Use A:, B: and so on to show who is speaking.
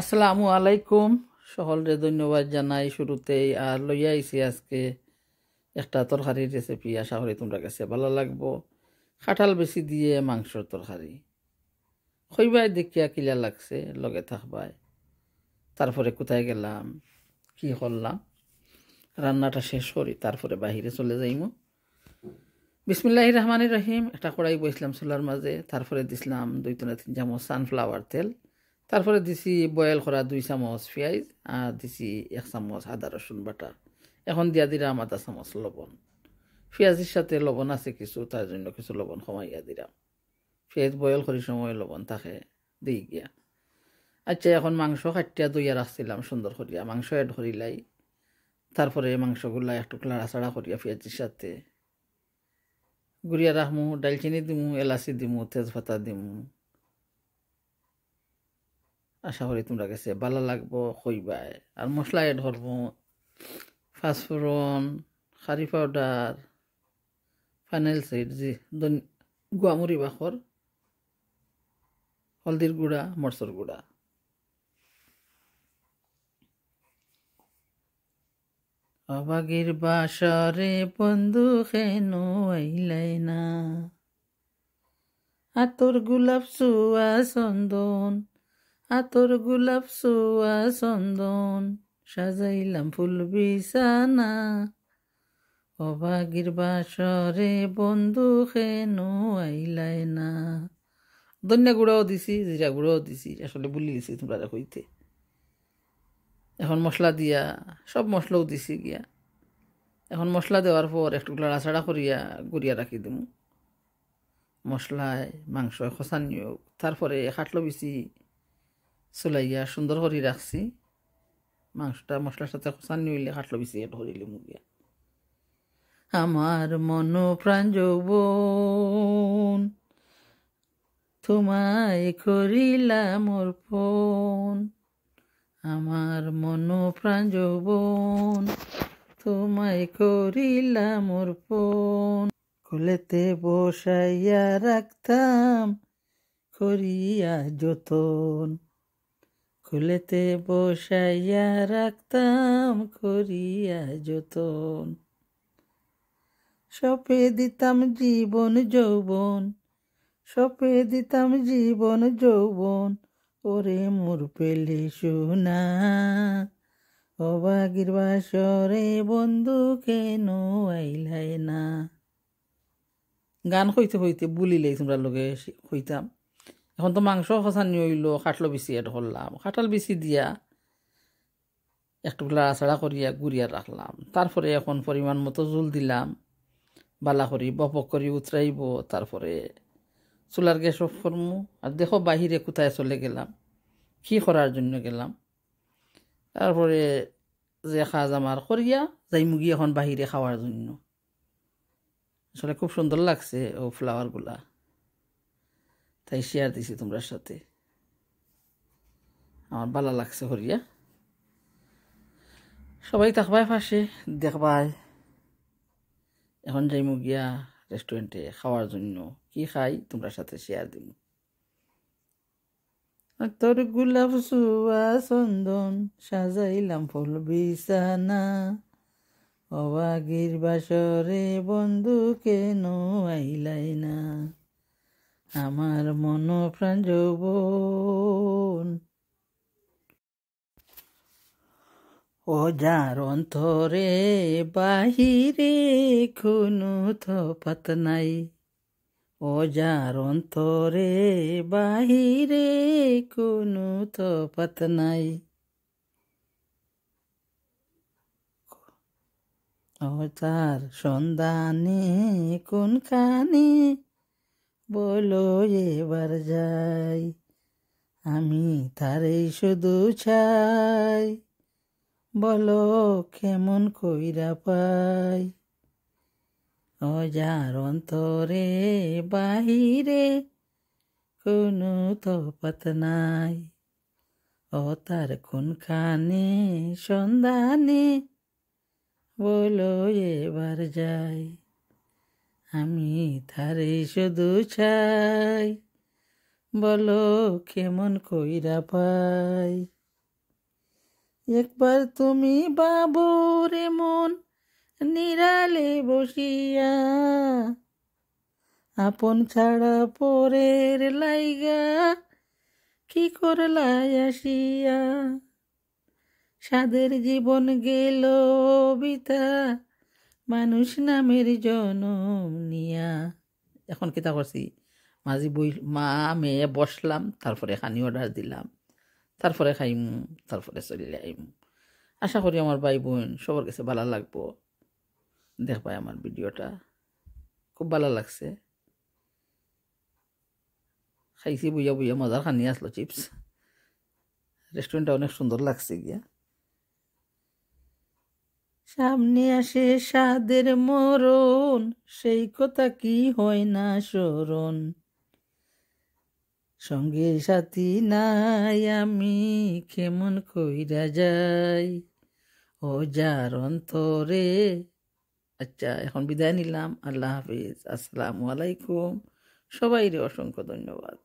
A: আসসালামু আলাইকুম সকলরে ধন্যবাদ জানাই শুরুতেই আর লইয়া আইছি আজকে একটা তরকারির রেসিপি আশা করি তোমরা কাছে ভালো লাগবো খাটাল বেশি দিয়ে মাংসর তরকারি খইবাই দেখিয়া কিলা লাগছে লগে থাকবাই তারপরে কোথায় গেলাম কি করলাম রান্নাটা শেষ করি তারপরে বাহিরে চলে যাইমো বিসমিল্লাহ রহমানির রহিম একটা কড়াই বসলাম চুলার মাঝে তারপরে দিছিলাম দুই তিন চামচ সানফ্লাওয়ার তেল তারপরে দিছি বয়েল করা দুই চামচ পেঁয়াজ আর দিছি এক চামচ আদা রসুন বাটা এখন দিয়া দিলাম আদা চামচ লবণ পেঁয়াজের সাথে লবণ আছে কিছু তার জন্য কিছু লবণ কমাইয়া দিলাম পেঁয়াজ বয়েল করি সময় লবণ থাকে দিই গিয়া আচ্ছা এখন মাংস কাটিয়া দইয়া রাখছিলাম সুন্দর করিয়া মাংস এড করিলাই তারপরে মাংসগুলা একটু লাড়াচাড়া করিয়া পেঁয়াজের সাথে গুড়িয়া রাখমু ডালচিনি দিমু এলাচি দিমু তেজপাতা দিমু আশা করি তোমরা গেছে ভালো লাগবো খইবাই আর মশলা এড করব ফাঁসফোড়ন খারি পাউডার ফাইনাল সাইড জি গুয়ামুড়ি বাখর হলদির গুঁড়া মরসর গুঁড়া অবাগির বাসরে বন্ধু হেন আইলাই না আতর গোলাপ সুয়া চন্দন আতর গোলাপ সোয়া চন্দন সাজাইলাম ফুল বিছানা অভাগীর বাসরে বন্ধু খেনো আইলাই না ধন্যা গুঁড়াও দিছি জিরা গুঁড়াও দিছি আসলে বুলি গেছি তোমরা কইতে এখন মশলা দিয়া সব মশলাও দিছি গিয়া এখন মশলা দেওয়ার পর একটু লাড়াছাড়া করিয়া গড়িয়া রাখি দিমু মশলায় মাংস খসানিও তারপরে খাটলো বেশি সুলাইয়া সুন্দর করে রাখছি মাংসটা মশলার সাথে খোসা নিলে কাটলো বেশি এটা হরিলে মুগিয়া আমার মন প্রাণ যৌবন তোমায় মোর ফোন আমার মন প্রাণ যৌবন তোমায় মোর ফোন কোলেতে বসাইয়া রাখতাম করিয়া যতন খুলেতে বসাইয়া রাখতাম করিয়া যতন সপে দিতাম জীবন যৌবন সপে দিতাম জীবন যৌবন ওরে মোর পেলে শোনা অবাগির বাসরে বন্ধু কেন আইলাই না গান হইতে হইতে বুলি লাই তোমরা লোকে হইতাম এখন তো মাংস খসানি হইলো খাটলো বিচি এড করলাম খাটাল বিচি দিয়া এক টুকলা আছাড়া করিয়া গুড়িয়া রাখলাম তারপরে এখন পরিমাণ মতো জুল দিলাম বালা করি বপক করি উতরাইব তারপরে চুলার গ্যাস অফ করমু আর দেখো বাহিরে কোথায় চলে গেলাম কি করার জন্য গেলাম তারপরে যে খাজ আমার করিয়া যাই মুগি এখন বাহিরে খাওয়ার জন্য আসলে খুব সুন্দর লাগছে ও ফ্লাওয়ারগুলা তাই শেয়ার দিছি তোমরা সাথে আমার ভালো লাগছে হরিয়া সবাই থাকবায় ফাঁসে দেখবায় এখন যাইমু গিয়া রেস্টুরেন্টে খাওয়ার জন্য কি খাই তোমরা সাথে শেয়ার দিব তোর গোলাপ সুয়া চন্দন সাজাইলাম ফুল বিছানা অবাগির বাসরে বন্ধু কেন আইলাই না আমার মন প্রাণ যৌবন ও যার অন্তরে বাহিরে কোনো তফাত নাই ও যার অন্তরে বাহিরে কোনো তফাত নাই ও তার সন্ধানে কোনখানে বলো এবার যাই আমি তারে শুধু চাই বলো কেমন কইরা পাই অজার অন্তরে বাহিরে কোনো তফাত নাই ও তার কোনখানে সন্ধানে বলো এবার যায় আমি তারে শুধু চাই বলো কেমন কইরা পাই একবার তুমি বাবুর মন নিরালে বসিয়া আপন ছাড়া পরের লাইগা কি করলাই আসিয়া সাদের জীবন গেল বিতা মানুষ নামের জনম নিয়া এখন কিতা করছি মাঝি বই মা মেয়ে বসলাম তারপরে খানি অর্ডার দিলাম তারপরে খাইম তারপরে চলে আইম আশা করি আমার ভাই বোন সবার কাছে ভালো লাগবো দেখবাই আমার ভিডিওটা খুব ভালো লাগছে খাইছি বুঝা বুঝা মজার খানি আসলো চিপস রেস্টুরেন্টটা অনেক সুন্দর লাগছে গিয়া সামনে আসে সাদের মরণ সেই কথা কি হয় না স্মরণ সঙ্গে সাথী নাই আমি কেমন কইরা যাই ও যার অন্তরে আচ্ছা এখন বিদায় নিলাম আল্লাহ হাফিজ আসসালামু আলাইকুম সবাইরে অসংখ্য ধন্যবাদ